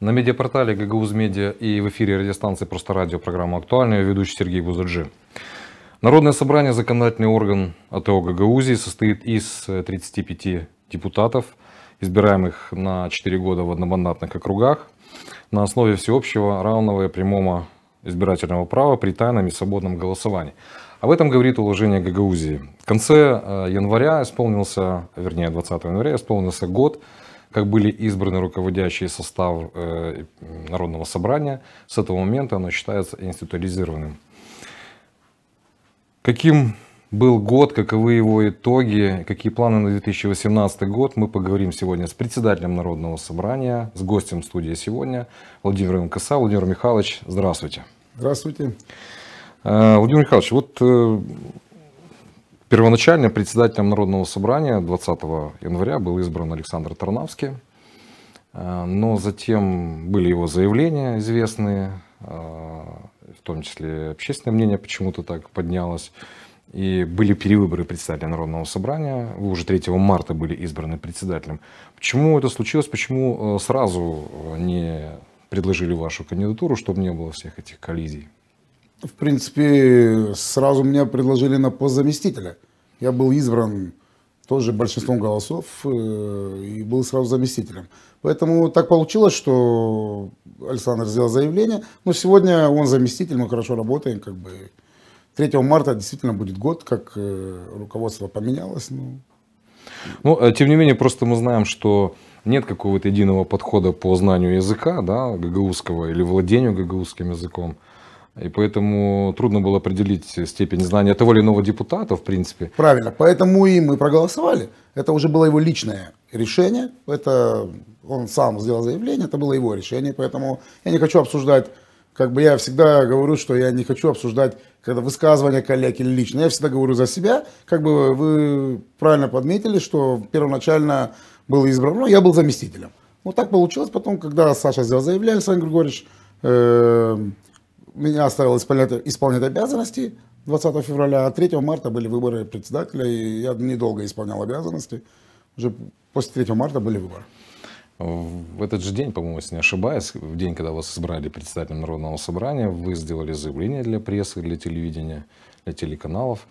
На медиапортале ГГУЗ Медиа и в эфире радиостанции «Просто радио» программа «Актуальная» ведущий Сергей Бузаджи. Народное собрание, законодательный орган АТО ГГУЗии, состоит из 35 депутатов, избираемых на 4 года в одномандатных округах, на основе всеобщего, равного и прямого избирательного права при тайном и свободном голосовании. Об этом говорит уложение Гагаузии. В конце э, января исполнился, вернее 20 января исполнился год как были избраны руководящие состав э, Народного собрания, с этого момента оно считается институализированным. Каким был год, каковы его итоги, какие планы на 2018 год, мы поговорим сегодня с председателем Народного собрания, с гостем студии сегодня, Владимиром Коса. Владимир Михайлович, здравствуйте. Здравствуйте. Э, Владимир Михайлович, вот э, Первоначально председателем Народного собрания 20 января был избран Александр Тарнавский. Э, но затем были его заявления известные, э, в том числе общественное мнение почему-то так поднялось. И были перевыборы председателя Народного собрания. Вы уже 3 марта были избраны председателем. Почему это случилось? Почему э, сразу не предложили вашу кандидатуру, чтобы не было всех этих коллизий? в принципе, сразу меня предложили на пост заместителя. Я был избран тоже большинством голосов э, и был сразу заместителем. Поэтому так получилось, что Александр сделал заявление, но сегодня он заместитель, мы хорошо работаем, как бы 3 марта действительно будет год, как э, руководство поменялось. Ну, ну э, тем не менее, просто мы знаем, что нет какого-то единого подхода по знанию языка, да, гагаузского или владению гагаузским языком. И поэтому трудно было определить степень знания того или иного депутата, в принципе. Правильно, поэтому и мы проголосовали. Это уже было его личное решение. Это он сам сделал заявление, это было его решение. Поэтому я не хочу обсуждать, как бы я всегда говорю, что я не хочу обсуждать когда высказывания коллег или лично. Я всегда говорю за себя. Как бы вы правильно подметили, что первоначально был избран, ну, я был заместителем. Вот так получилось. Потом, когда Саша сделал заявление, Александр Григорьевич, э, меня оставил исполнять, исполнять обязанности 20 февраля, а 3 марта были выборы председателя, и я недолго исполнял обязанности. Уже после 3 марта были выборы. В этот же день, по-моему, если не ошибаюсь, в день, когда вас избрали председателем Народного собрания, вы сделали заявление для прессы, для телевидения, для телеканалов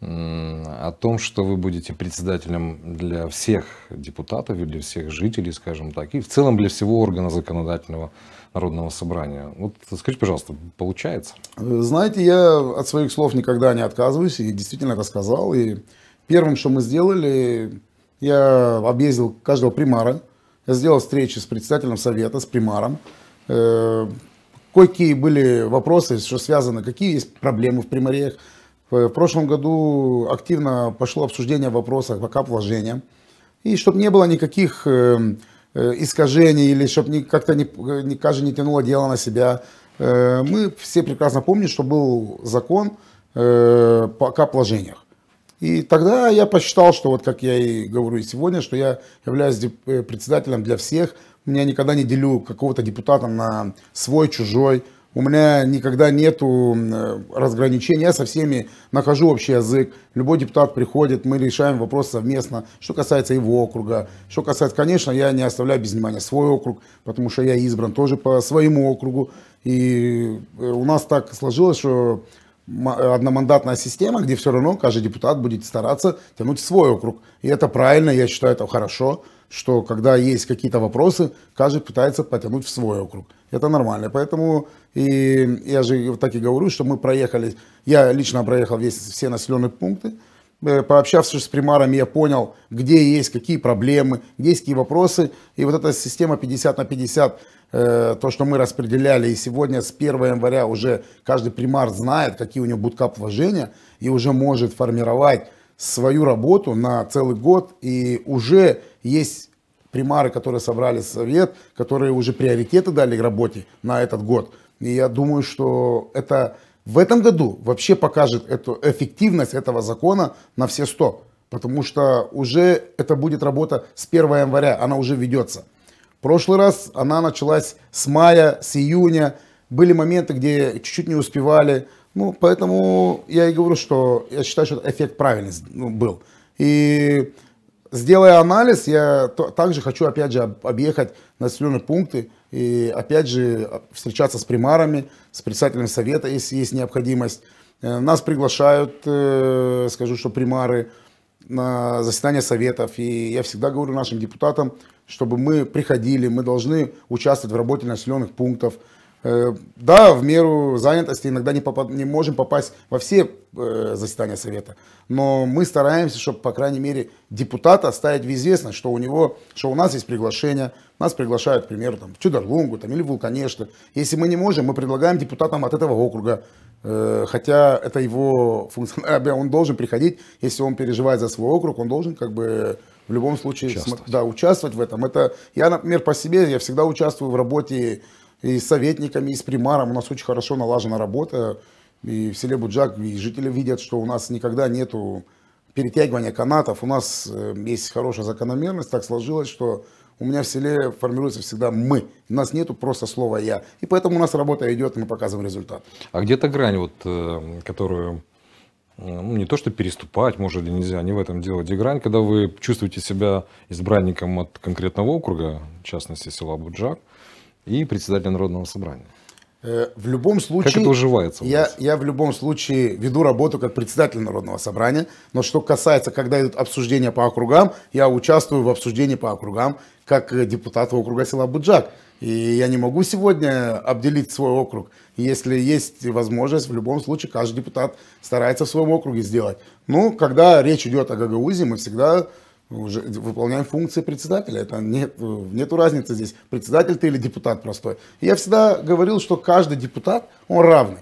о том, что вы будете председателем для всех депутатов и для всех жителей, скажем так, и в целом для всего органа законодательного Народного собрания. Вот скажите, пожалуйста, получается? Знаете, я от своих слов никогда не отказываюсь и действительно рассказал. И первым, что мы сделали, я объездил каждого примара, я сделал встречи с председателем совета, с примаром. Э, какие были вопросы, что связано, какие есть проблемы в примариях, Э, в прошлом году активно пошло обсуждение вопроса по капвложениям. И чтобы не было никаких э, э, искажений или чтобы как-то не, каждый не тянуло дело на себя. Мы все прекрасно помним, что был закон по вложениях И тогда я посчитал, что вот как я и говорю сегодня, что я являюсь председателем для всех. меня никогда не делю какого-то депутата на свой, чужой у меня никогда нет э, разграничения, я со всеми нахожу общий язык, любой депутат приходит, мы решаем вопрос совместно, что касается его округа, что касается, конечно, я не оставляю без внимания свой округ, потому что я избран тоже по своему округу, и э, у нас так сложилось, что э, одномандатная система, где все равно каждый депутат будет стараться тянуть свой округ, и это правильно, я считаю, это хорошо, что когда есть какие-то вопросы, каждый пытается потянуть в свой округ. Это нормально. Поэтому и, я же так и говорю, что мы проехали, я лично проехал весь, все населенные пункты, э, пообщавшись с примарами, я понял, где есть какие проблемы, где есть какие вопросы. И вот эта система 50 на 50, э, то, что мы распределяли, и сегодня с 1 января уже каждый примар знает, какие у него будут кап и уже может формировать свою работу на целый год, и уже есть примары, которые собрали совет, которые уже приоритеты дали к работе на этот год. И я думаю, что это в этом году вообще покажет эту эффективность этого закона на все 100. Потому что уже это будет работа с 1 января, она уже ведется. В прошлый раз она началась с мая, с июня. Были моменты, где чуть-чуть не успевали. Ну, поэтому я и говорю, что я считаю, что эффект правильный ну, был. И сделая анализ, я также хочу, опять же, объехать населенные пункты и, опять же, встречаться с примарами, с председателями совета, если есть необходимость. Э, нас приглашают, э, скажу, что примары на заседания советов, и я всегда говорю нашим депутатам, чтобы мы приходили, мы должны участвовать в работе населенных пунктов, Э, да, в меру занятости иногда не, попад, не можем попасть во все э, заседания совета, но мы стараемся, чтобы, по крайней мере, депутата ставить в известность, что у него, что у нас есть приглашение, нас приглашают, к примеру, там, в Чударлунгу там, или в Вулканешты. Если мы не можем, мы предлагаем депутатам от этого округа, э, хотя это его функция, он должен приходить, если он переживает за свой округ, он должен как бы в любом случае участвовать. да, участвовать в этом. Это, я, например, по себе, я всегда участвую в работе и с советниками, и с примаром. У нас очень хорошо налажена работа. И в селе Буджак и жители видят, что у нас никогда нету перетягивания канатов. У нас э, есть хорошая закономерность. Так сложилось, что у меня в селе формируется всегда «мы». У нас нету просто слова «я». И поэтому у нас работа идет, и мы показываем результат. А где-то грань, вот, э, которую э, ну, не то, что переступать может или нельзя, не в этом дело. Где грань, когда вы чувствуете себя избранником от конкретного округа, в частности, села Буджак, и председателя Народного собрания. Э, в любом случае... Как это уживается? Я, я в любом случае веду работу как председатель Народного собрания, но что касается, когда идут обсуждения по округам, я участвую в обсуждении по округам как э, депутат округа села Буджак. И я не могу сегодня обделить свой округ. Если есть возможность, в любом случае каждый депутат старается в своем округе сделать. Ну, когда речь идет о Гагаузе, мы всегда уже выполняем функции председателя. Это нет, нету разницы здесь, председатель ты или депутат простой. Я всегда говорил, что каждый депутат, он равный.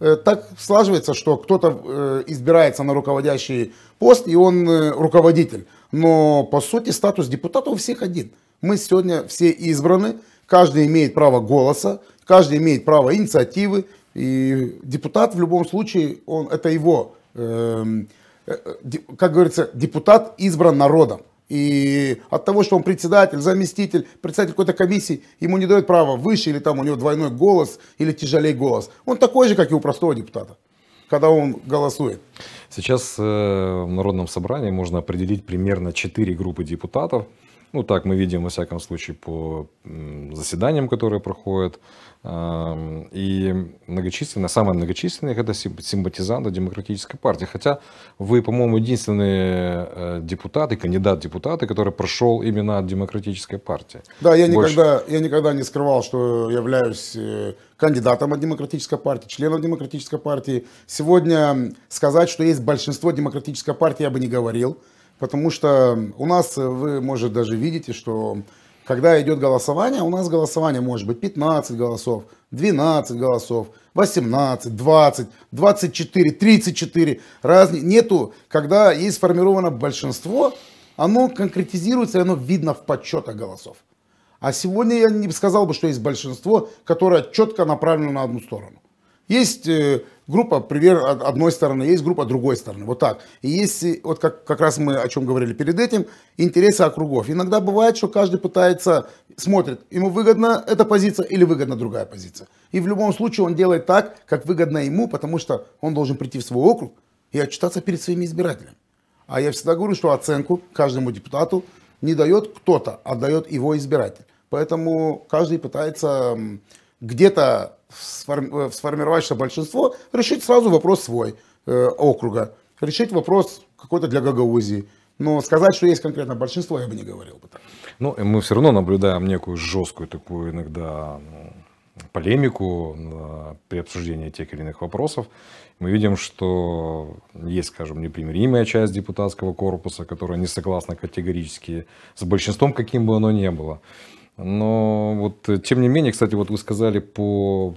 Э, так слаживается, что кто-то э, избирается на руководящий пост, и он э, руководитель. Но по сути статус депутата у всех один. Мы сегодня все избраны, каждый имеет право голоса, каждый имеет право инициативы. И депутат в любом случае, он, это его эм, Э, э, как говорится, депутат избран народом. И от того, что он председатель, заместитель, председатель какой-то комиссии, ему не дают права выше или там у него двойной голос или тяжелее голос. Он такой же, как и у простого депутата, когда он голосует. Сейчас э, в Народном собрании можно определить примерно 4 группы депутатов. Ну так мы видим, во всяком случае, по заседаниям, которые проходят и многочисленные, самые многочисленные, это симпатизанты Демократической партии. Хотя вы, по-моему, единственные э, депутаты, кандидат депутаты, который прошел именно от Демократической партии. Да, я, Больше... никогда, я никогда не скрывал, что являюсь э, кандидатом от Демократической партии, членом Демократической партии. Сегодня сказать, что есть большинство Демократической партии, я бы не говорил. Потому что у нас, э, вы, может, даже видите, что когда идет голосование, у нас голосование может быть 15 голосов, 12 голосов, 18, 20, 24, 34. Раз... Нету, когда есть сформировано большинство, оно конкретизируется, оно видно в подсчетах голосов. А сегодня я не сказал бы, что есть большинство, которое четко направлено на одну сторону. Есть э, группа пример одной стороны, есть группа другой стороны. Вот так. И есть, э, вот как, как раз мы о чем говорили перед этим, интересы округов. Иногда бывает, что каждый пытается, смотрит, ему выгодна эта позиция или выгодна другая позиция. И в любом случае он делает так, как выгодно ему, потому что он должен прийти в свой округ и отчитаться перед своими избирателями. А я всегда говорю, что оценку каждому депутату не дает кто-то, а дает его избиратель. Поэтому каждый пытается где-то Э, сформировать большинство, решить сразу вопрос свой э, округа, решить вопрос какой-то для Гагаузии. Но сказать, что есть конкретно большинство, я бы не говорил бы так. Ну, мы все равно наблюдаем некую жесткую такую иногда ну, полемику э, при обсуждении тех или иных вопросов. Мы видим, что есть, скажем, непримиримая часть депутатского корпуса, которая не согласна категорически с большинством, каким бы оно ни было. Но вот, э, тем не менее, кстати, вот вы сказали по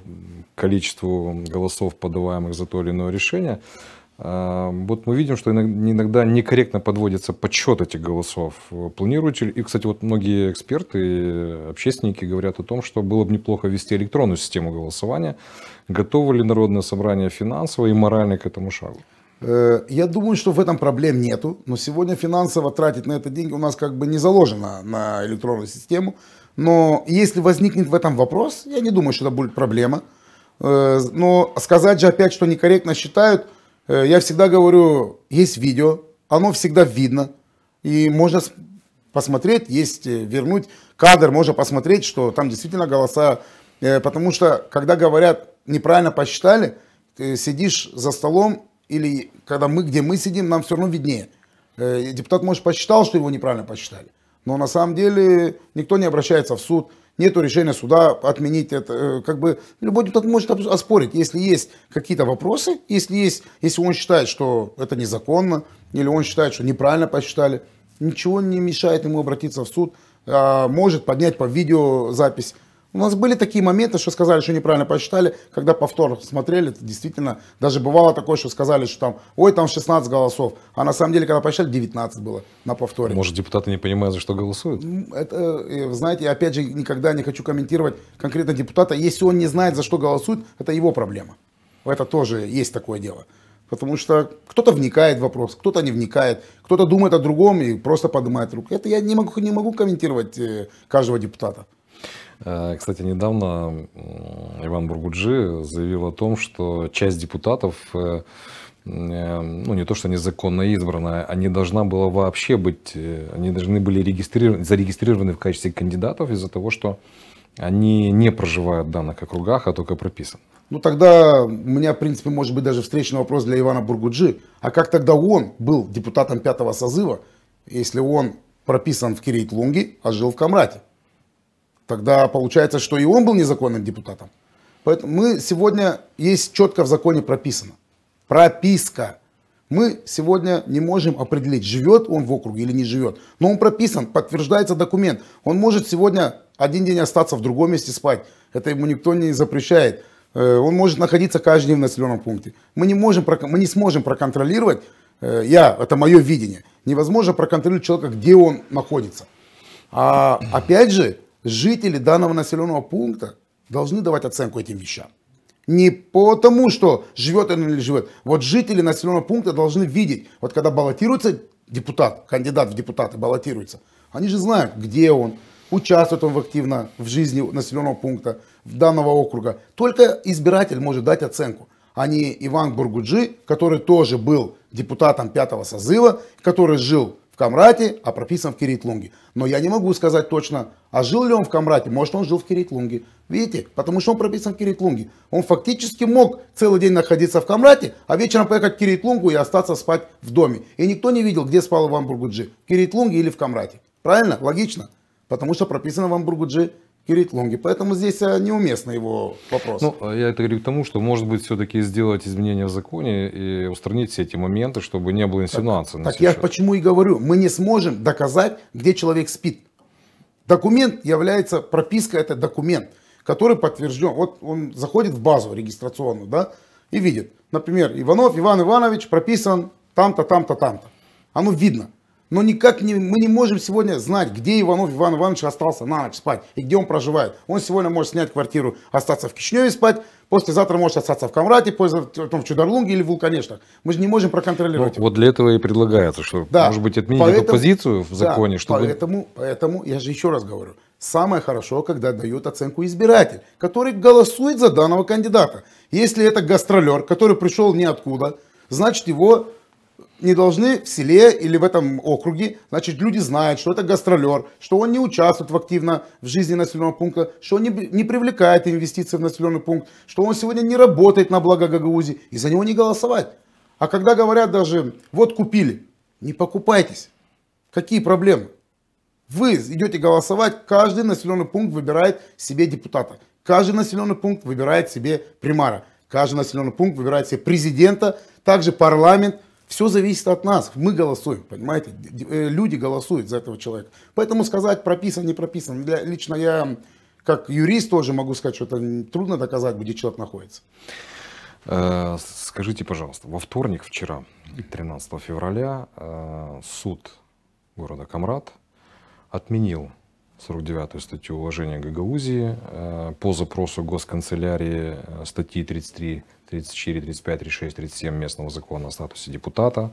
количеству голосов, подаваемых за то или иное решение. А, вот мы видим, что иногда некорректно подводится подсчет этих голосов. Планируете ли? И, кстати, вот многие эксперты, общественники говорят о том, что было бы неплохо ввести электронную систему голосования. Готовы ли Народное собрание финансово и морально к этому шагу? Э, я думаю, что в этом проблем нету, но сегодня финансово тратить на это деньги у нас как бы не заложено на электронную систему. Но если возникнет в этом вопрос, я не думаю, что это будет проблема. Э, но сказать же опять, что некорректно считают, э, я всегда говорю, есть видео, оно всегда видно, и можно посмотреть, есть э, вернуть кадр, можно посмотреть, что там действительно голоса, потому что когда говорят неправильно посчитали, ты сидишь за столом или когда мы, где мы сидим, нам все равно виднее. Депутат, может, посчитал, что его неправильно посчитали но на самом деле никто не обращается в суд, нету решения суда отменить это, э, как бы любой депутат может оспорить, если есть какие-то вопросы, если есть, если он считает, что это незаконно, или он считает, что неправильно посчитали, ничего не мешает ему обратиться в суд, а может поднять по видеозапись у нас были такие моменты, что сказали, что неправильно посчитали, когда повтор смотрели, действительно, даже бывало такое, что сказали, что там, ой, там 16 голосов, а на самом деле, когда посчитали, 19 было на повторе. Может, депутаты не понимают, за что голосуют? Это, э, знаете, я опять же никогда не хочу комментировать конкретно депутата. Если он не знает, за что голосует, это его проблема. Это тоже есть такое дело. Потому что кто-то вникает в вопрос, кто-то не вникает, кто-то думает о другом и просто поднимает руку. Это я не могу, не могу комментировать э, каждого депутата. Э, кстати, недавно Иван Бургуджи заявил о том, что часть депутатов э, э, ну, не то, что незаконно избранная, они должна была вообще быть, они должны были регистрированы, зарегистрированы в качестве кандидатов из-за того, что они не проживают в данных округах, а только прописаны. Ну тогда у меня, в принципе, может быть даже встречный вопрос для Ивана Бургуджи. А как тогда он был депутатом пятого созыва, если он прописан в Кирейт-Лунге, а жил в Камрате? Тогда получается, что и он был незаконным депутатом. Поэтому мы сегодня, есть четко в законе прописано, прописка. Мы сегодня не можем определить, живет он в округе или не живет. Но он прописан, подтверждается документ. Он может сегодня один день остаться в другом месте спать. Это ему никто не запрещает. Э, он может находиться каждый день в населенном пункте. Мы не, можем, мы не сможем проконтролировать, э, я, это мое видение, невозможно проконтролировать человека, где он находится. А опять же, жители данного населенного пункта должны давать оценку этим вещам. Не потому, что живет он или живет. Вот жители населенного пункта должны видеть, вот когда баллотируется депутат, кандидат в депутаты баллотируется, они же знают, где он, участвует он активно в жизни населенного пункта, в данного округа. Только избиратель может дать оценку, а не Иван Бургуджи, который тоже был депутатом пятого созыва, который жил в Камрате, а прописан в Киритлунге. Но я не могу сказать точно, а жил ли он в Камрате, может он жил в Киритлунге. Видите, потому что он прописан в Киритлунге. Он фактически мог целый день находиться в Камрате, а вечером поехать в Киритлунгу и остаться спать в доме. И никто не видел, где спал в Бургуджи, в Киритлунге или в Камрате. Правильно? Логично? Потому что прописано в Амбургуджи Кирит лонги, Поэтому здесь э, неуместно его вопрос. Ну, э, я это говорю к тому, что может быть все-таки сделать изменения в законе и устранить все эти моменты, чтобы не было инсинуации. Так, так я почему и говорю, мы не сможем доказать, где человек спит. Документ является, прописка это документ, который подтвержден. Вот он заходит в базу регистрационную, да, и видит, например, Иванов Иван Иванович прописан там-то, там-то, там-то. Оно видно. Но никак не, мы не можем сегодня знать, где Иванов Иван Иванович остался на ночь спать и где он проживает. Он сегодня может снять квартиру, остаться в Кишневе спать, послезавтра может остаться в Камрате, потом в Чудорлунге или в Вулканешках. Мы же не можем ну, проконтролировать. Ну, вот для этого и предлагается, что, да, может быть, отменить поэтому, эту позицию в законе. Да, чтобы... поэтому, поэтому, я же еще раз говорю, самое хорошо, когда дает оценку избиратель, который голосует за данного кандидата. Если это гастролер, который пришел ниоткуда, значит его не должны в селе или в этом округе, значит, люди знают, что это гастролер, что он не участвует в активно в жизни населенного пункта, что он не, не привлекает инвестиции в населенный пункт, что он сегодня не работает на благо Гагаузии, и за него не голосовать. А когда говорят даже, вот купили, не покупайтесь. Какие проблемы? Вы идете голосовать, каждый населенный пункт выбирает себе депутата. Каждый населенный пункт выбирает себе примара. Каждый населенный пункт выбирает себе президента, также парламент – все зависит от нас. Мы голосуем, понимаете? Э, люди голосуют за этого человека. Поэтому сказать, прописан, не прописан. Для, лично я, как юрист, тоже могу сказать, что это трудно доказать, где человек находится. Э, скажите, пожалуйста, во вторник вчера, 13 февраля, э, суд города Камрад отменил 49-ю статью Уложения Гагаузии по запросу Госканцелярии статьи 33 34, 35, 36, 37 местного закона о статусе депутата,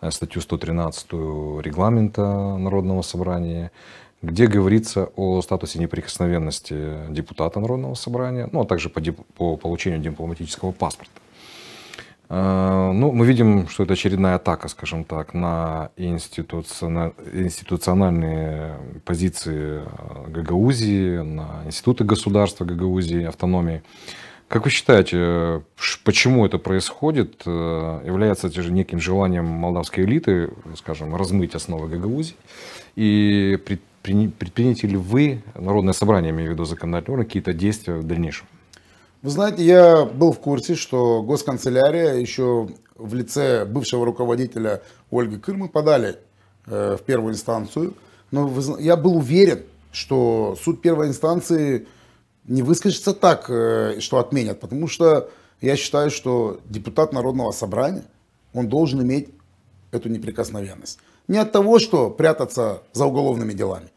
э, статью 113 регламента Народного собрания, где говорится о статусе неприкосновенности депутата Народного собрания, ну а также по, по получению дипломатического паспорта. Э, ну, мы видим, что это очередная атака, скажем так, на институциональные позиции э, Гагаузии, на институты государства Гагаузии, автономии. Как вы считаете, э, почему это происходит? Э, является это же неким желанием молдавской элиты, скажем, размыть основы гагаузии? И предприняли ли вы, Народное собрание, имею в виду законодательно, какие-то действия в дальнейшем? Вы знаете, я был в курсе, что госканцелярия еще в лице бывшего руководителя Ольги Кырмы подали э, в первую инстанцию. Но я был уверен, что суд первой инстанции не выскажется так, э, что отменят, потому что я считаю, что депутат Народного собрания, он должен иметь эту неприкосновенность. Не от того, что прятаться за уголовными делами,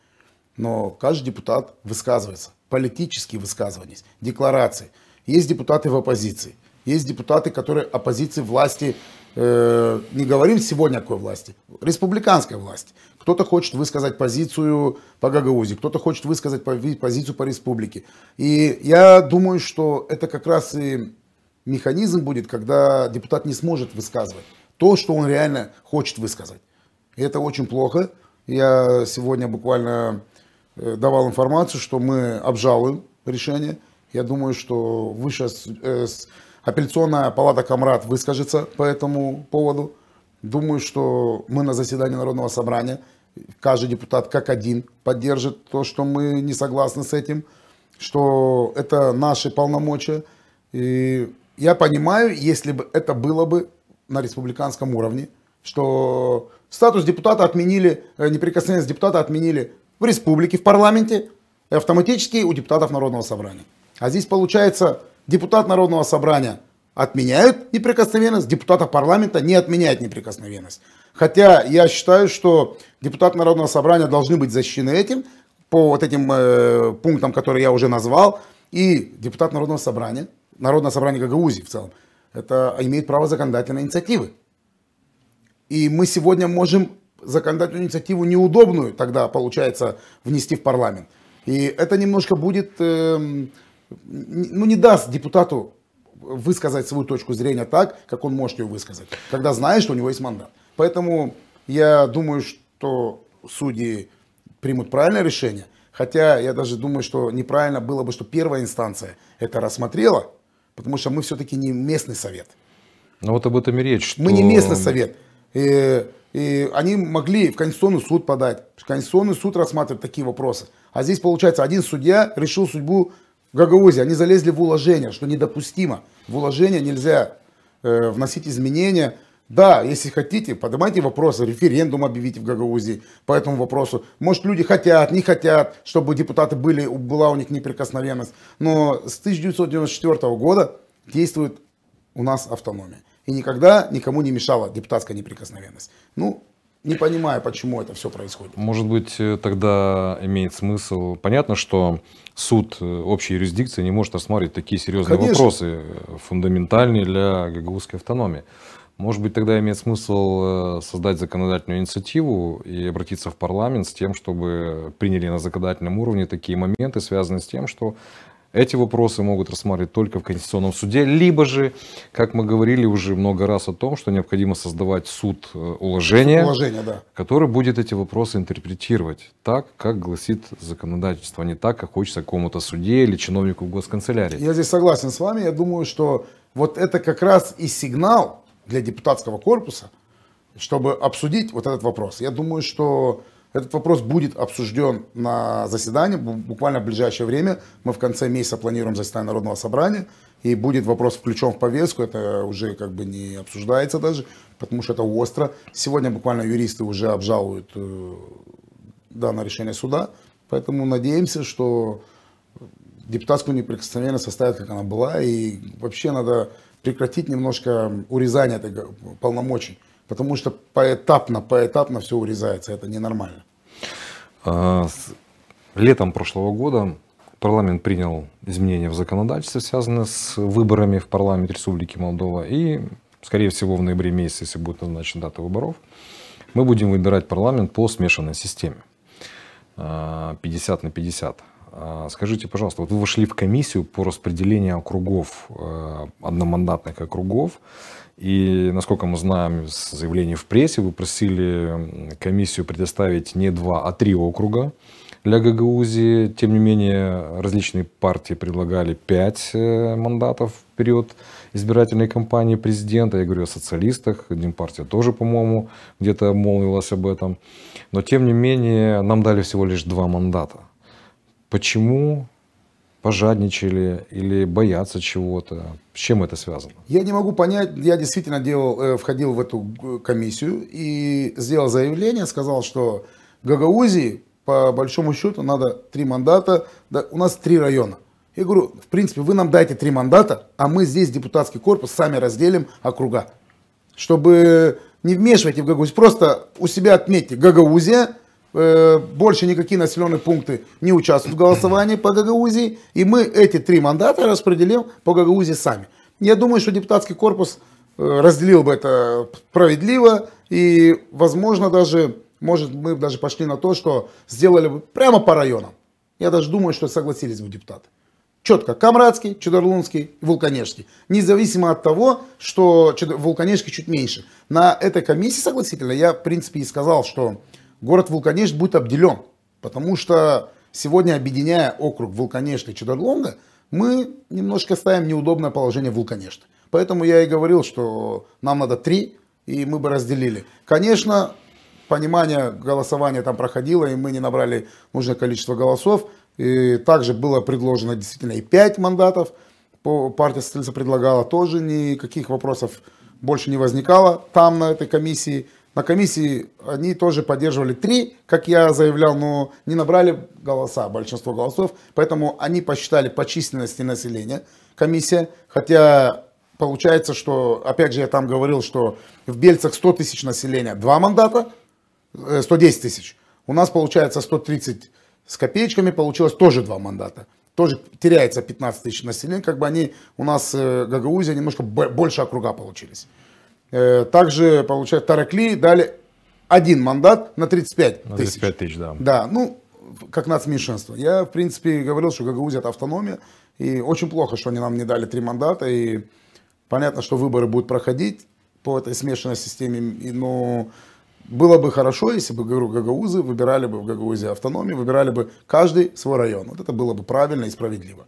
но каждый депутат высказывается, политические высказывания, декларации. Есть депутаты в оппозиции, есть депутаты, которые оппозиции власти, э, не говорим сегодня о какой власти, республиканской власти, кто-то хочет высказать позицию по Гагаузии, кто-то хочет высказать позицию по республике. И я думаю, что это как раз и механизм будет, когда депутат не сможет высказывать то, что он реально хочет высказать. И это очень плохо. Я сегодня буквально э, давал информацию, что мы обжалуем решение. Я думаю, что выше э, апелляционная палата Камрад выскажется по этому поводу. Думаю, что мы на заседании Народного собрания каждый депутат как один поддержит то, что мы не согласны с этим, что это наши полномочия. И я понимаю, если бы это было бы на республиканском уровне, что статус депутата отменили, э, неприкосновенность депутата отменили в республике, в парламенте, автоматически у депутатов Народного собрания. А здесь получается, депутат Народного собрания отменяют неприкосновенность, депутата парламента не отменяет неприкосновенность. Хотя я считаю, что депутаты Народного собрания должны быть защищены этим, по вот этим э, пунктам, которые я уже назвал, и депутат Народного собрания, Народное собрание Гагаузии в целом, это имеет право законодательной инициативы. И мы сегодня можем законодательную инициативу неудобную тогда, получается, внести в парламент. И это немножко будет, э, ну не даст депутату высказать свою точку зрения так, как он может ее высказать, когда знает, что у него есть мандат. Поэтому я думаю, что что судьи примут правильное решение. Хотя я даже думаю, что неправильно было бы, что первая инстанция это рассмотрела, потому что мы все-таки не местный совет. Ну вот об этом и речь. Что... Мы не местный совет. И, и они могли в Конституционный суд подать. Конституционный суд рассматривает такие вопросы. А здесь, получается, один судья решил судьбу Гагаузи, Они залезли в уложение, что недопустимо. В уложение нельзя э, вносить изменения да, если хотите, поднимайте вопросы, референдум объявите в Гагаузии по этому вопросу. Может, люди хотят, не хотят, чтобы депутаты были, была у них неприкосновенность. Но с 1994 года действует у нас автономия. И никогда никому не мешала депутатская неприкосновенность. Ну, не понимаю, почему это все происходит. Может быть, э, тогда имеет смысл. Понятно, что суд э, общей юрисдикции не может рассматривать такие серьезные Конечно. вопросы, э, фундаментальные для гагаузской автономии. Может быть, тогда имеет смысл э, создать законодательную инициативу и обратиться в парламент с тем, чтобы приняли на законодательном уровне такие моменты, связанные с тем, что эти вопросы могут рассматривать только в Конституционном суде, либо же, как мы говорили уже много раз о том, что необходимо создавать суд э, уложения, суд уложения да. который будет эти вопросы интерпретировать так, как гласит законодательство, а не так, как хочется кому то суде или чиновнику в госканцелярии. Я здесь согласен с вами. Я думаю, что вот это как раз и сигнал, для депутатского корпуса, чтобы обсудить вот этот вопрос. Я думаю, что этот вопрос будет обсужден на заседании буквально в ближайшее время. Мы в конце месяца планируем заседание Народного собрания, и будет вопрос включен в повестку. Это уже как бы не обсуждается даже, потому что это остро. Сегодня буквально юристы уже обжалуют э, данное решение суда, поэтому надеемся, что депутатскую неприкосновенность составит, как она была, и вообще надо прекратить немножко урезание полномочий, потому что поэтапно, поэтапно все урезается, это ненормально. А, летом прошлого года парламент принял изменения в законодательстве, связанные с выборами в парламент Республики Молдова. И, скорее всего, в ноябре месяце, если будет назначена дата выборов, мы будем выбирать парламент по смешанной системе. 50 а, на 50 а, скажите, пожалуйста, вот вы вошли в комиссию по распределению округов, э, одномандатных округов, и, насколько мы знаем, с заявления в прессе вы просили комиссию предоставить не два, а три округа для Гагаузии. Тем не менее, различные партии предлагали пять э, мандатов в период избирательной кампании президента. Я говорю о социалистах. один партия тоже, по-моему, где-то молвилась об этом. Но, тем не менее, нам дали всего лишь два мандата – Почему пожадничали или боятся чего-то? С чем это связано? Я не могу понять. Я действительно делал, э, входил в эту э, комиссию и сделал заявление, сказал, что Гагаузии по большому счету надо три мандата. Да, у нас три района. Я говорю, в принципе, вы нам дайте три мандата, а мы здесь депутатский корпус сами разделим округа. Чтобы не вмешивайте в Гагаузию, просто у себя отметьте Гагаузия, Э, больше никакие населенные пункты не участвуют в голосовании по Гагаузии, и мы эти три мандата распределим по Гагаузии сами. Я думаю, что депутатский корпус э, разделил бы это справедливо, и, возможно, даже, может, мы даже пошли на то, что сделали бы прямо по районам. Я даже думаю, что согласились бы депутаты. Четко, Камрадский, Чудорлунский и Вулканежский. Независимо от того, что Вулканежский чуть меньше. На этой комиссии согласительно я, в принципе, и сказал, что город Вулканешт будет обделен. Потому что сегодня, объединяя округ Вулканешт и Чудорлонга, мы немножко ставим неудобное положение Вулканешт. Поэтому я и говорил, что нам надо три, и мы бы разделили. Конечно, понимание голосования там проходило, и мы не набрали нужное количество голосов. И также было предложено действительно и пять мандатов. Партия социалистов предлагала тоже, никаких вопросов больше не возникало там на этой комиссии. На комиссии они тоже поддерживали три, как я заявлял, но не набрали голоса, большинство голосов. Поэтому они посчитали по численности населения комиссия. Хотя получается, что, опять же, я там говорил, что в Бельцах 100 тысяч населения, два мандата, 110 э, тысяч. У нас получается 130 с копеечками, получилось тоже два мандата. Тоже теряется 15 тысяч населения, как бы они у нас, в э, Гагаузия, немножко больше округа получились. Э, также, получается, Таракли дали один мандат на 35 на 35 тысяч. да. Да, ну, как нацменьшинство. Я, в принципе, говорил, что Гагаузия – это автономия. И очень плохо, что они нам не дали три мандата. И понятно, что выборы будут проходить по этой смешанной системе. Но было бы хорошо, если бы, говорю, гагаузы выбирали бы в Гагаузии автономию, выбирали бы каждый свой район. Вот это было бы правильно и справедливо.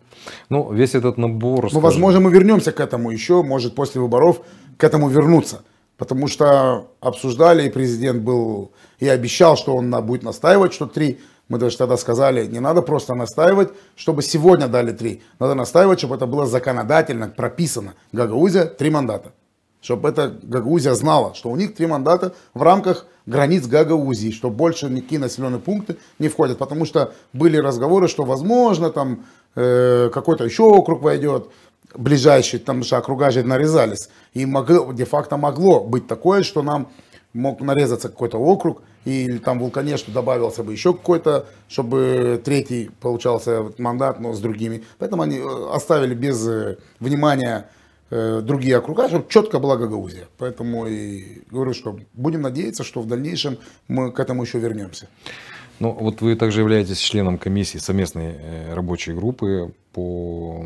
Ну, весь этот набор... Ну, скажем... возможно, мы вернемся к этому еще, может, после выборов к этому вернуться. Потому что обсуждали, и президент был, и обещал, что он будет настаивать, что три. Мы даже тогда сказали, не надо просто настаивать, чтобы сегодня дали три. Надо настаивать, чтобы это было законодательно прописано. Гагаузия три мандата. Чтобы это Гагаузия знала, что у них три мандата в рамках границ Гагаузии, что больше никакие населенные пункты не входят. Потому что были разговоры, что возможно там э, какой-то еще округ войдет ближайшие, там же округа же нарезались. И могло, де-факто могло быть такое, что нам мог нарезаться какой-то округ, или там вулкане что добавился бы еще какой-то, чтобы третий получался мандат, но с другими. Поэтому они э, оставили без э, внимания э, другие округа, чтобы четко была Гагаузия. Поэтому и говорю, что будем надеяться, что в дальнейшем мы к этому еще вернемся. Ну, вот вы также являетесь членом комиссии совместной рабочей группы по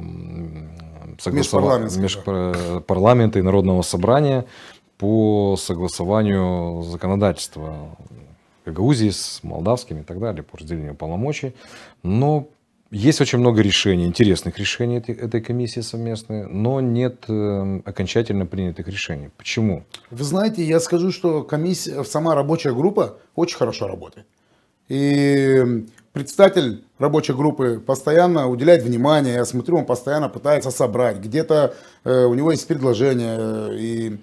согласования межпарламента и Народного собрания по согласованию законодательства Гагаузии с молдавскими и так далее, по разделению полномочий. Но есть очень много решений, интересных решений этой, этой комиссии совместной, но нет э, окончательно принятых решений. Почему? Вы знаете, я скажу, что комиссия, сама рабочая группа очень хорошо работает. И эм, представитель рабочей группы постоянно уделяет внимание. Я смотрю, он постоянно пытается собрать. Где-то э, у него есть предложение. Э, и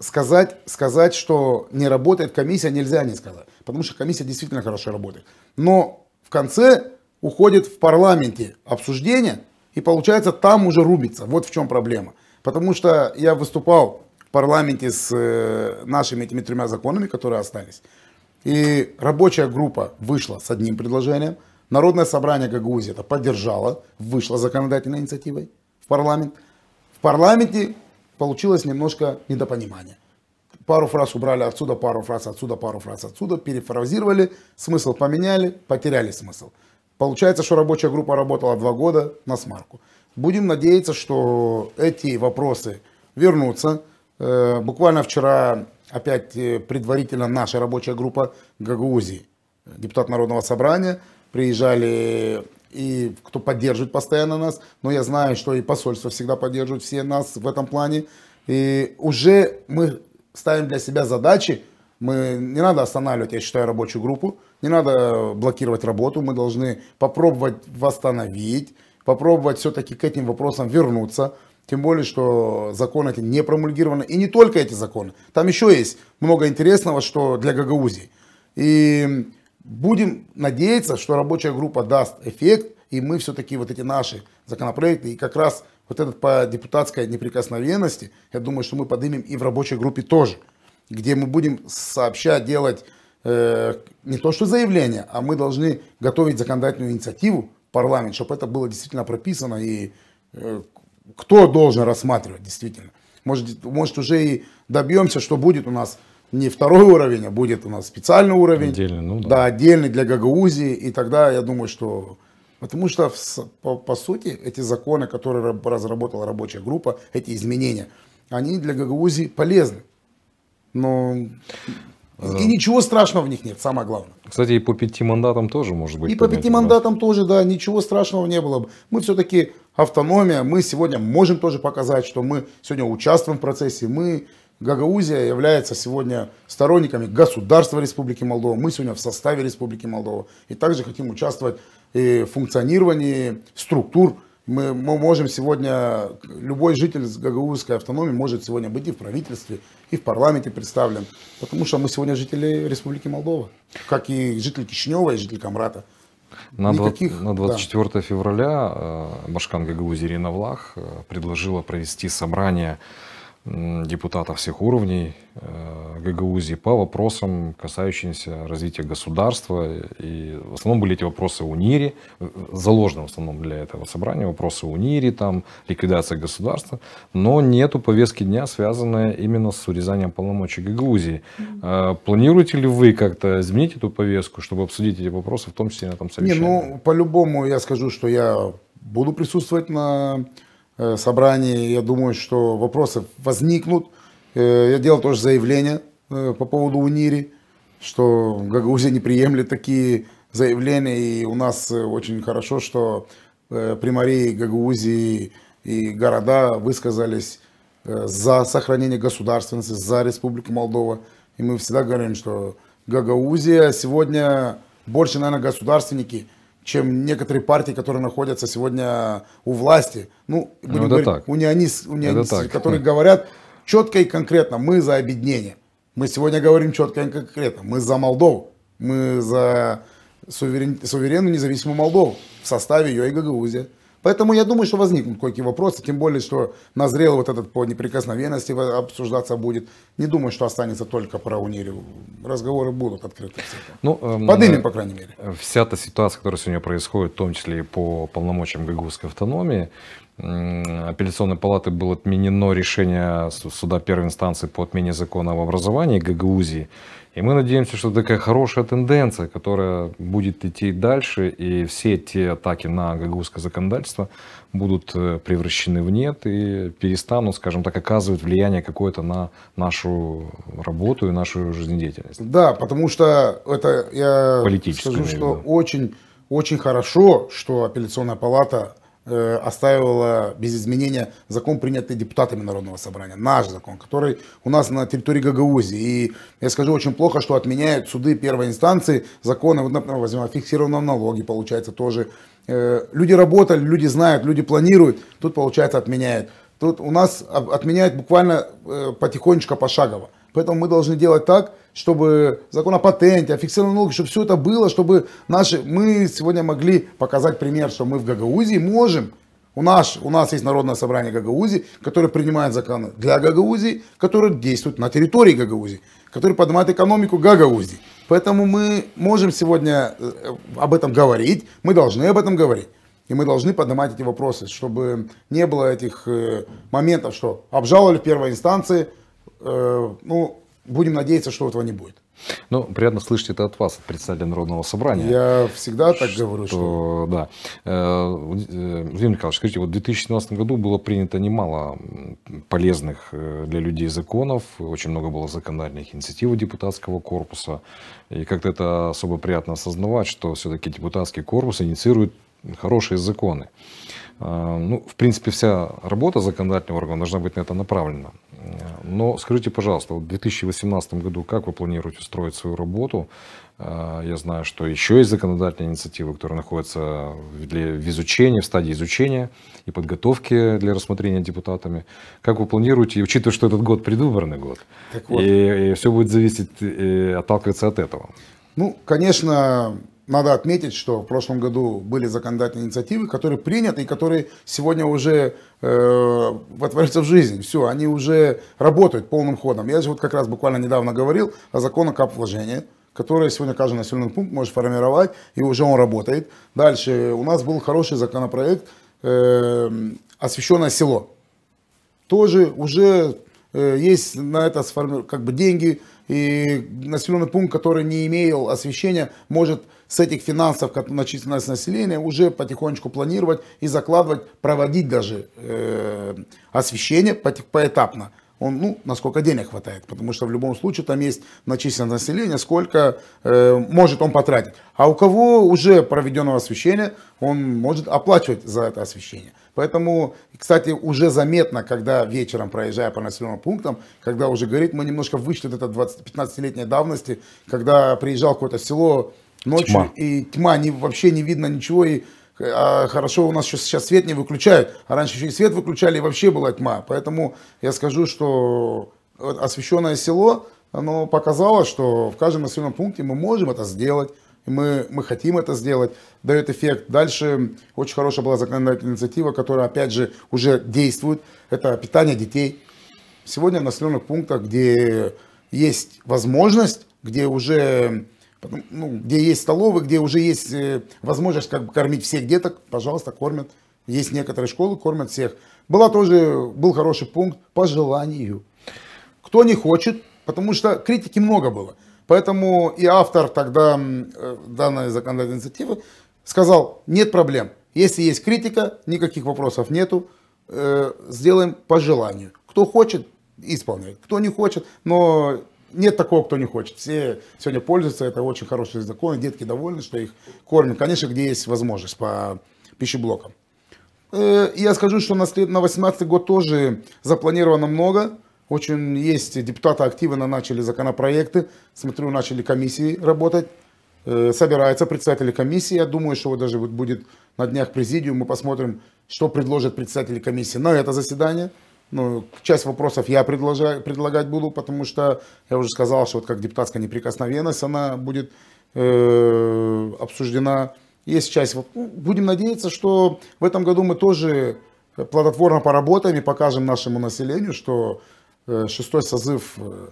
сказать, сказать, что не работает комиссия, нельзя не сказать. Потому что комиссия действительно хорошо работает. Но в конце уходит в парламенте обсуждение, и получается там уже рубится. Вот в чем проблема. Потому что я выступал в парламенте с э, нашими этими тремя законами, которые остались. И рабочая группа вышла с одним предложением – Народное собрание Гагаузии это поддержало, вышло законодательной инициативой в парламент. В парламенте получилось немножко недопонимание. Пару фраз убрали отсюда, пару фраз отсюда, пару фраз отсюда, перефразировали, смысл поменяли, потеряли смысл. Получается, что рабочая группа работала два года на смарку. Будем надеяться, что эти вопросы вернутся. Э, буквально вчера опять э, предварительно наша рабочая группа Гагаузии, э, депутат Народного собрания, приезжали и кто поддерживает постоянно нас, но я знаю, что и посольство всегда поддерживает все нас в этом плане. И уже мы ставим для себя задачи, мы, не надо останавливать, я считаю, рабочую группу, не надо блокировать работу, мы должны попробовать восстановить, попробовать все-таки к этим вопросам вернуться, тем более, что законы эти не промульгированы, и не только эти законы, там еще есть много интересного, что для Гагаузии. И Будем надеяться, что рабочая группа даст эффект, и мы все-таки вот эти наши законопроекты, и как раз вот этот по депутатской неприкосновенности, я думаю, что мы поднимем и в рабочей группе тоже, где мы будем сообща делать э, не то что заявление, а мы должны готовить законодательную инициативу в парламент, чтобы это было действительно прописано и э, кто должен рассматривать действительно. Может, может уже и добьемся, что будет у нас не второй уровень, а будет у нас специальный уровень. Отдельный, ну да. Да, отдельный для Гагаузии. И тогда я думаю, что... Потому что, по, по сути, эти законы, которые разработала рабочая группа, эти изменения, они для Гагаузии полезны. Но... И ничего страшного в них нет, самое главное. Кстати, и по пяти мандатам тоже может быть. И по пяти мандатам тоже, да, ничего страшного не было. бы Мы все-таки автономия, мы сегодня можем тоже показать, что мы сегодня участвуем в процессе, мы Гагаузия является сегодня сторонниками государства Республики Молдова. Мы сегодня в составе Республики Молдова. И также хотим участвовать в функционировании структур. Мы, мы можем сегодня, любой житель гагаузской автономии может сегодня быть и в правительстве, и в парламенте представлен. Потому что мы сегодня жители Республики Молдова, как и житель Кишинева и житель Камрата. На, Никаких, на 24 да. февраля э, Башкан Гагаузия Ирина Влах э, предложила провести собрание депутатов всех уровней э, ГГУЗИ по вопросам, касающимся развития государства. И в основном были эти вопросы у НИРИ, э, заложены в основном для этого собрания, вопросы у НИРИ, там, ликвидация государства. Но нету повестки дня, связанной именно с урезанием полномочий ГГУЗИ. Mm-hmm. Э, планируете ли вы как-то изменить эту повестку, чтобы обсудить эти вопросы, в том числе на этом совещании? Не, ну, по-любому я скажу, что я буду присутствовать на Э, собрании, я думаю, что вопросы возникнут. Э, я делал тоже заявление э, по поводу УНИРИ, что Гагаузия не приемлет такие заявления, и у нас очень хорошо, что примарии Гагаузии и города высказались за сохранение государственности, за Республику Молдова. И мы всегда говорим, что Гагаузия сегодня больше, наверное, государственники, чем некоторые партии, которые находятся сегодня у власти. Ну, будем ну, говорить, так. унионисты, унионисты так. которые говорят четко и конкретно, мы за объединение. Мы сегодня говорим четко и конкретно, мы за Молдову, мы за суверен, суверенную независимую Молдову в составе ее и Гагаузия. Поэтому я думаю, что возникнут какие-то вопросы, тем более, что назрел вот этот по неприкосновенности обсуждаться будет. Не думаю, что останется только про Унирию. Разговоры будут открыты. Ну, эм, Поднимем, по крайней мере. Вся та ситуация, которая сегодня происходит, в том числе и по полномочиям Гагузской автономии, апелляционной палаты было отменено решение суда первой инстанции по отмене закона об образовании ГГУЗИ, И мы надеемся, что это такая хорошая тенденция, которая будет идти дальше, и все те атаки на гагаузское законодательство будут э, превращены в нет и перестанут, скажем так, оказывать влияние какое-то на нашу работу и нашу жизнедеятельность. Да, потому что это, я скажу, что да. очень, очень хорошо, что апелляционная палата Э, оставила без изменения закон, принятый депутатами Народного собрания, наш закон, который у нас на территории Гагаузии. И я скажу, очень плохо, что отменяют суды первой инстанции законы, вот, например, возьмем о фиксированном налоге, получается, тоже. Э, люди работали, люди знают, люди планируют, тут, получается, отменяют. Тут у нас отменяют буквально э, потихонечку, пошагово. Поэтому мы должны делать так, чтобы закон о патенте, о фиксированном налоге, чтобы все это было, чтобы наши, мы сегодня могли показать пример, что мы в Гагаузии можем. У нас, у нас есть Народное собрание Гагаузии, которое принимает законы для Гагаузии, которые действуют на территории Гагаузии, которые поднимают экономику Гагаузии. Поэтому мы можем сегодня э, об этом говорить, мы должны об этом говорить. И мы должны поднимать эти вопросы, чтобы не было этих э, моментов, что обжаловали в первой инстанции – Э, ну, будем надеяться, что этого не будет. Ну, приятно слышать это от вас, от председателя Народного собрания. Я всегда так что, говорю, что... Да. Э, э, Владимир Николаевич, скажите, вот в 2017 году было принято немало полезных для людей законов, очень много было законодательных инициатив депутатского корпуса, и как-то это особо приятно осознавать, что все-таки депутатский корпус инициирует хорошие законы. Ну, в принципе, вся работа законодательного органа должна быть на это направлена. Но скажите, пожалуйста, вот в 2018 году как вы планируете строить свою работу? А, я знаю, что еще есть законодательные инициативы, которые находятся в изучении, в стадии изучения и подготовки для рассмотрения депутатами. Как вы планируете, учитывая, что этот год предвыборный год, так вот. и, и все будет зависеть, и отталкиваться от этого? Ну, конечно, надо отметить, что в прошлом году были законодательные инициативы, которые приняты и которые сегодня уже э, отворятся в жизнь. Все, они уже работают полным ходом. Я же вот как раз буквально недавно говорил о законе вложения, который сегодня каждый населенный пункт может формировать, и уже он работает. Дальше у нас был хороший законопроект э, «Освещенное село». Тоже уже э, есть на это как бы деньги, и населенный пункт, который не имел освещения, может с этих финансов, как начисленность населения, уже потихонечку планировать и закладывать, проводить даже э, освещение поэтапно. Он, ну, насколько денег хватает, потому что в любом случае там есть начисленность население, сколько э, может он потратить. А у кого уже проведенного освещения, он может оплачивать за это освещение. Поэтому, кстати, уже заметно, когда вечером проезжая по населенным пунктам, когда уже говорит, мы немножко вышли от этой 15-летней давности, когда приезжал какое-то село, Ночью тьма. и тьма, не, вообще не видно ничего, и а, хорошо у нас еще сейчас свет не выключают, а раньше еще и свет выключали, и вообще была тьма. Поэтому я скажу, что освещенное село, оно показало, что в каждом населенном пункте мы можем это сделать, мы, мы хотим это сделать, дает эффект. Дальше очень хорошая была законодательная инициатива, которая, опять же, уже действует. Это питание детей. Сегодня в населенных пунктах, где есть возможность, где уже ну, где есть столовые, где уже есть э, возможность как бы кормить всех деток, пожалуйста, кормят. Есть некоторые школы, кормят всех. Была тоже, был хороший пункт по желанию. Кто не хочет, потому что критики много было. Поэтому и автор тогда э, данной законодательной инициативы сказал, нет проблем. Если есть критика, никаких вопросов нету, э, сделаем по желанию. Кто хочет, исполняет. Кто не хочет, но нет такого, кто не хочет. Все сегодня пользуются, это очень хороший закон, детки довольны, что их кормят, конечно, где есть возможность по пищеблокам. Э, я скажу, что на 2018 год тоже запланировано много. Очень есть депутаты активно начали законопроекты. Смотрю, начали комиссии работать. Э, собираются председатели комиссии. Я думаю, что вот даже вот будет на днях президиум. Мы посмотрим, что предложат председатели комиссии на это заседание. Ну, часть вопросов я предложаю, предлагать буду, потому что я уже сказал, что вот как депутатская неприкосновенность, она будет э, обсуждена. Есть часть, ну, будем надеяться, что в этом году мы тоже плодотворно поработаем и покажем нашему населению, что э, шестой созыв э,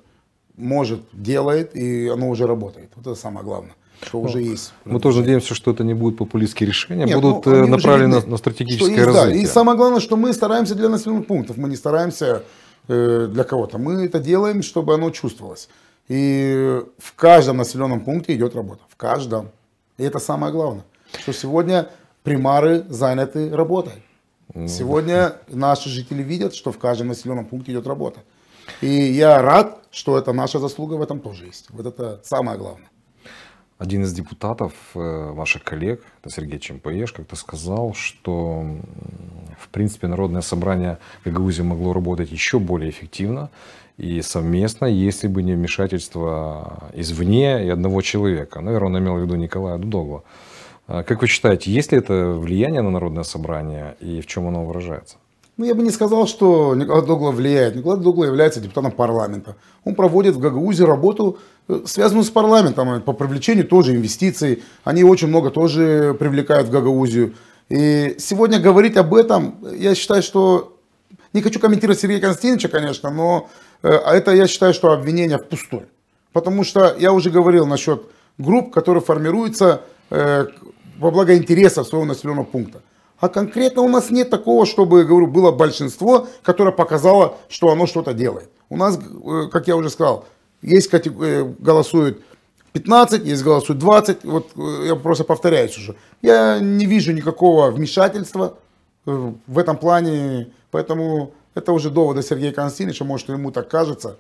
может, делает, и оно уже работает. Вот это самое главное что ну, уже есть. Мы тоже надеемся, что это не будет популистские решения, Нет, будут ну, э, направлены видны, на стратегическое есть, развитие. Да. И самое главное, что мы стараемся для населенных пунктов, мы не стараемся э, для кого-то. Мы это делаем, чтобы оно чувствовалось. И в каждом населенном пункте идет работа. В каждом. И это самое главное. Что сегодня примары заняты работой. Ну, сегодня наши жители видят, что в каждом населенном пункте идет работа. И я рад, что это наша заслуга в этом тоже есть. Вот это самое главное один из депутатов, э, ваших коллег, это Сергей Чемпоеш, как-то сказал, что, в принципе, Народное собрание Гагаузии могло работать еще более эффективно и совместно, если бы не вмешательство извне и одного человека. Наверное, ну, он имел в виду Николая Дудогова. А как вы считаете, есть ли это влияние на Народное собрание и в чем оно выражается? Ну, я бы не сказал, что Николай Догла влияет. Николай Догла является депутатом парламента. Он проводит в ГГУЗе работу, э, связанную с парламентом, а по привлечению тоже инвестиций. Они очень много тоже привлекают в Гагаузию. И сегодня говорить об этом, я считаю, что... Не хочу комментировать Сергея Константиновича, конечно, но э, а это, я считаю, что обвинение пустое. Потому что я уже говорил насчет групп, которые формируются э, во благо интересов своего населенного пункта. А конкретно у нас нет такого, чтобы, я говорю, было большинство, которое показало, что оно что-то делает. У нас, э, как я уже сказал, есть э, голосуют 15, есть голосуют 20. Вот э, я просто повторяюсь уже. Я не вижу никакого вмешательства в этом плане, поэтому это уже доводы Сергея Константиновича, может, ему так кажется.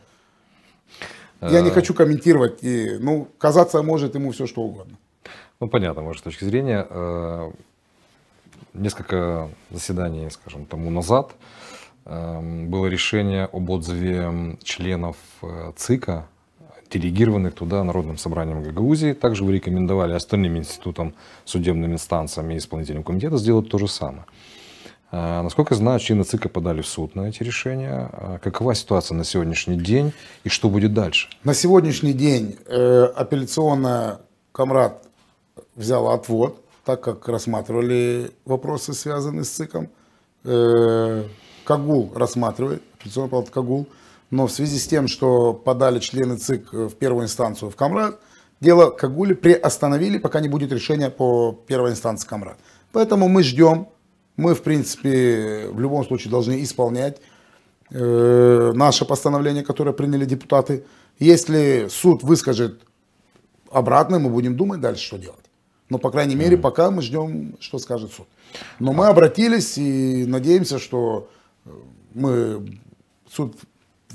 Я не хочу комментировать, и, ну, казаться может ему все что угодно. Ну, понятно, может, с точки зрения несколько заседаний, скажем, тому назад эм, было решение об отзыве членов э, ЦИКа, делегированных туда Народным собранием Гагаузии. Также вы рекомендовали остальным институтам, судебным инстанциям и исполнительным комитетам сделать то же самое. Э, насколько я знаю, члены ЦИКа подали в суд на эти решения. Э, какова ситуация на сегодняшний день и что будет дальше? На сегодняшний день апелляционная комрад взяла отвод так как рассматривали вопросы, связанные с ЦИКом, э, Кагул рассматривает, апелляционная палата Кагул, но в связи с тем, что подали члены ЦИК в первую инстанцию в Камрад, дело Кагули приостановили, пока не будет решения по первой инстанции Камрад. Поэтому мы ждем, мы, в принципе, в любом случае должны исполнять э, наше постановление, которое приняли депутаты. Если суд выскажет обратно, мы будем думать дальше, что делать. Но, ну, по крайней мере, пока мы ждем, что скажет суд. Но мы а. обратились и надеемся, что э, мы, суд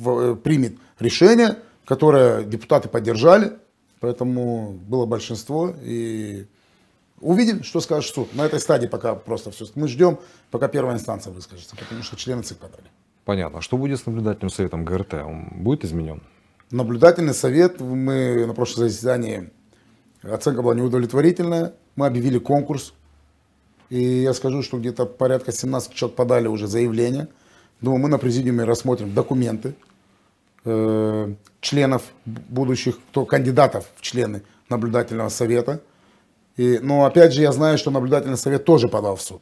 э, примет решение, которое депутаты поддержали, поэтому было большинство, и увидим, что скажет суд. На этой стадии пока просто все. Мы ждем, пока первая инстанция выскажется, потому что члены ЦИК подали. Понятно. А что будет с наблюдательным советом ГРТ? Он будет изменен? Наблюдательный совет мы на прошлом заседании оценка была неудовлетворительная, мы объявили конкурс, и я скажу, что где-то порядка 17 человек подали уже заявление. Думаю, мы на президиуме рассмотрим документы э, членов будущих, кто кандидатов в члены наблюдательного совета. И, но опять же, я знаю, что наблюдательный совет тоже подал в суд.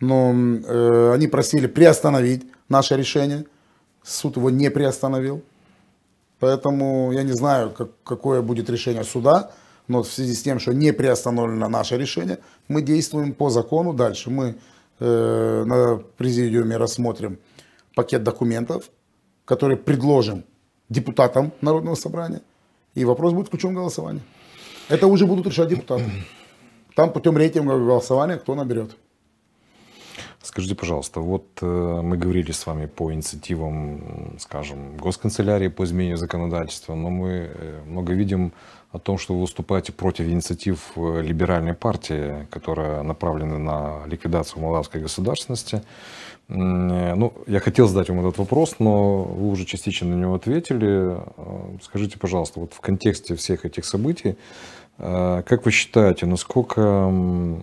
Но э, они просили приостановить наше решение. Суд его не приостановил. Поэтому я не знаю, как, какое будет решение суда но в связи с тем, что не приостановлено наше решение, мы действуем по закону. Дальше мы э, на президиуме рассмотрим пакет документов, который предложим депутатам Народного собрания, и вопрос будет включен в голосование. Это уже будут решать депутаты. Там путем рейтинга голосования кто наберет. Скажите, пожалуйста, вот э, мы говорили с вами по инициативам, скажем, госканцелярии по изменению законодательства, но мы э, много видим о том, что вы выступаете против инициатив э, либеральной партии, которая направлена на ликвидацию молдавской государственности. Ну, я хотел задать вам этот вопрос, но вы уже частично на него ответили. Скажите, пожалуйста, вот в контексте всех этих событий, как вы считаете, насколько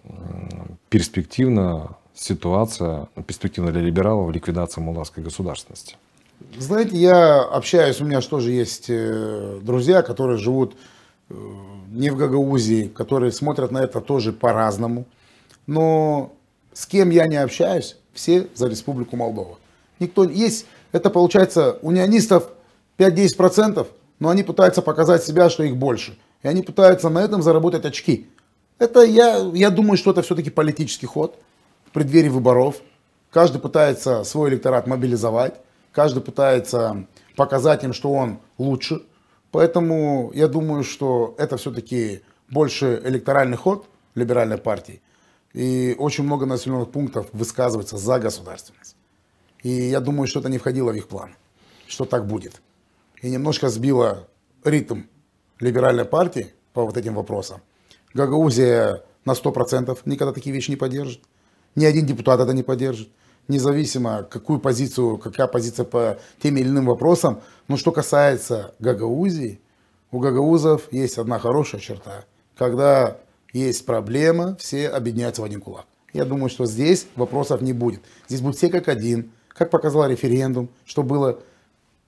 перспективно ситуация перспективна для либералов ликвидации молдавской государственности? Знаете, я общаюсь, у меня же тоже есть э, друзья, которые живут э, не в Гагаузии, которые смотрят на это тоже по-разному. Но с кем я не общаюсь, все за Республику Молдова. Никто есть, это получается унионистов 5-10%, но они пытаются показать себя, что их больше. И они пытаются на этом заработать очки. Это я, я думаю, что это все-таки политический ход в преддверии выборов. Каждый пытается свой электорат мобилизовать, каждый пытается показать им, что он лучше. Поэтому я думаю, что это все-таки больше электоральный ход либеральной партии. И очень много населенных пунктов высказывается за государственность. И я думаю, что это не входило в их план, что так будет. И немножко сбило ритм либеральной партии по вот этим вопросам. Гагаузия на 100% никогда такие вещи не поддержит ни один депутат это не поддержит. Независимо, какую позицию, какая позиция по тем или иным вопросам. Но что касается Гагаузии, у гагаузов есть одна хорошая черта. Когда есть проблема, все объединяются в один кулак. Я думаю, что здесь вопросов не будет. Здесь будут все как один, как показал референдум, что было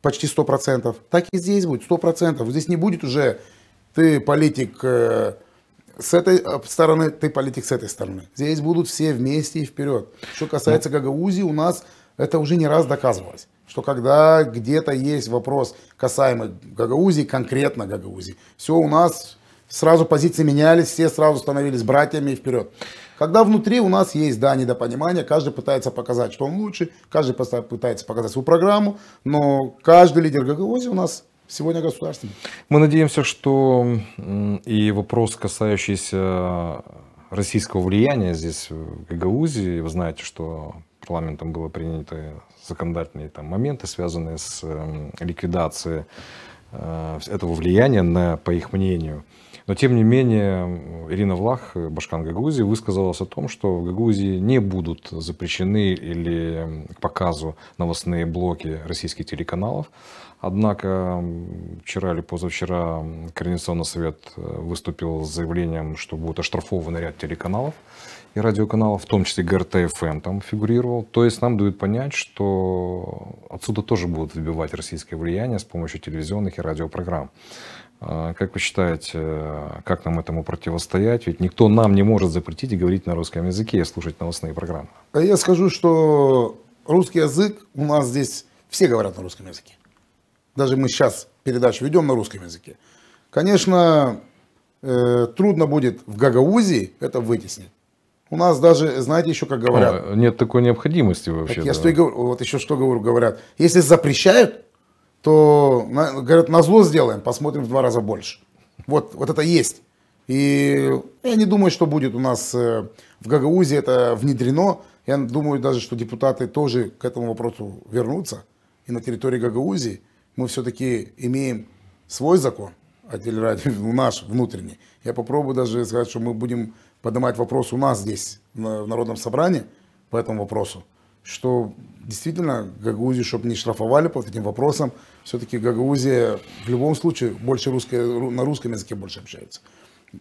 почти 100%. Так и здесь будет 100%. Здесь не будет уже ты политик э, с этой э, стороны, ты политик с этой стороны. Здесь будут все вместе и вперед. Что касается ну. Гагаузии, у нас это уже не раз доказывалось, что когда где-то есть вопрос касаемый Гагаузии, конкретно Гагаузии, все у нас сразу позиции менялись, все сразу становились братьями и вперед. Когда внутри у нас есть, да, недопонимание, каждый пытается показать, что он лучше, каждый пытается показать свою программу, но каждый лидер гагаузии у нас сегодня государственным. Мы надеемся, что и вопрос, касающийся российского влияния здесь, в Гагаузии, вы знаете, что парламентом было принято законодательные там, моменты, связанные с ликвидацией э, этого влияния, на, по их мнению. Но тем не менее, Ирина Влах, Башкан Гагузии, высказалась о том, что в Гагузии не будут запрещены или к показу новостные блоки российских телеканалов. Однако вчера или позавчера Координационный совет э, выступил с заявлением, что будет оштрафован ряд телеканалов и радиоканалов, в том числе ГРТ-ФМ там фигурировал. То есть нам дают понять, что отсюда тоже будут выбивать российское влияние с помощью телевизионных и радиопрограмм. А, как вы считаете, э, как нам этому противостоять? Ведь никто нам не может запретить и говорить на русском языке и слушать новостные программы. А я скажу, что русский язык у нас здесь все говорят на русском языке даже мы сейчас передачу ведем на русском языке, конечно, э, трудно будет в Гагаузии это вытеснить. У нас даже, знаете, еще как говорят... А, нет такой необходимости вообще. Так я да. что говорю, вот еще что говорю, говорят. Если запрещают, то, на, говорят, на зло сделаем, посмотрим в два раза больше. Вот, вот это есть. И я не думаю, что будет у нас э, в Гагаузии это внедрено. Я думаю даже, что депутаты тоже к этому вопросу вернутся и на территории Гагаузии мы все-таки имеем свой закон о а телерадио, наш внутренний. Я попробую даже сказать, что мы будем поднимать вопрос у нас здесь, в Народном собрании, по этому вопросу, что действительно Гагаузию, чтобы не штрафовали по этим вопросам, все-таки Гагаузия в любом случае больше русская, на русском языке больше общается.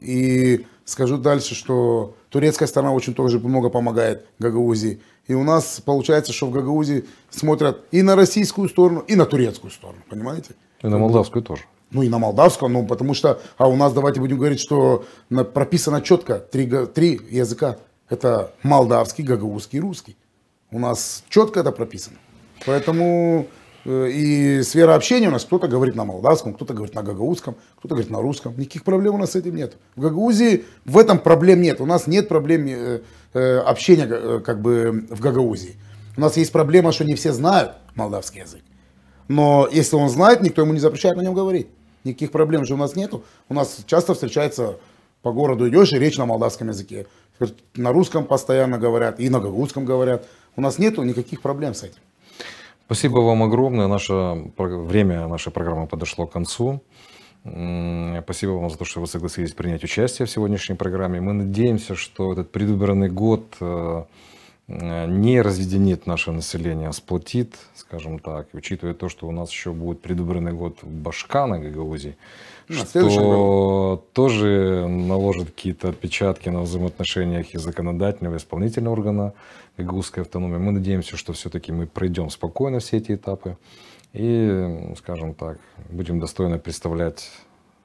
И скажу дальше, что турецкая сторона очень тоже много помогает Гагаузии. И у нас получается, что в Гагаузии смотрят и на российскую сторону, и на турецкую сторону, понимаете? И на молдавскую тоже. Ну и на молдавскую, ну потому что, а у нас давайте будем говорить, что на, прописано четко три, три языка. Это молдавский, гагаузский, русский. У нас четко это прописано. Поэтому Э, и сфера общения у нас кто-то говорит на молдавском, кто-то говорит на гагаузском, кто-то говорит на русском. Никаких проблем у нас с этим нет. В Гагаузии в этом проблем нет. У нас нет проблем э, э, общения как бы в Гагаузии. У нас есть проблема, что не все знают молдавский язык. Но если он знает, никто ему не запрещает на нем говорить. Никаких проблем же у нас нету. У нас часто встречается по городу идешь и речь на молдавском языке. На русском постоянно говорят и на гагаузском говорят. У нас нету никаких проблем с этим. Спасибо вам огромное. Наше время нашей программы подошло к концу. Спасибо вам за то, что вы согласились принять участие в сегодняшней программе. Мы надеемся, что этот предвыборный год э, не разъединит наше население, а сплотит, скажем так, учитывая то, что у нас еще будет предвыборный год в Башкана, Гагаузии, что тоже наложит какие-то отпечатки на взаимоотношениях и законодательного, и исполнительного органа гагаузской автономии. Мы надеемся, что все-таки мы пройдем спокойно все эти этапы и, скажем так, будем достойно представлять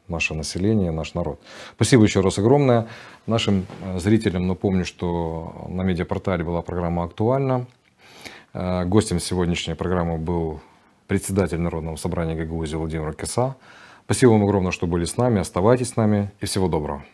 наше население, наш народ. Спасибо еще раз огромное. Нашим э, зрителям напомню, что на медиапортале была программа актуальна. Э, гостем сегодняшней программы был председатель Народного собрания Гагаузии Владимир Киса. Спасибо вам огромное, что были с нами. Оставайтесь с нами и всего доброго.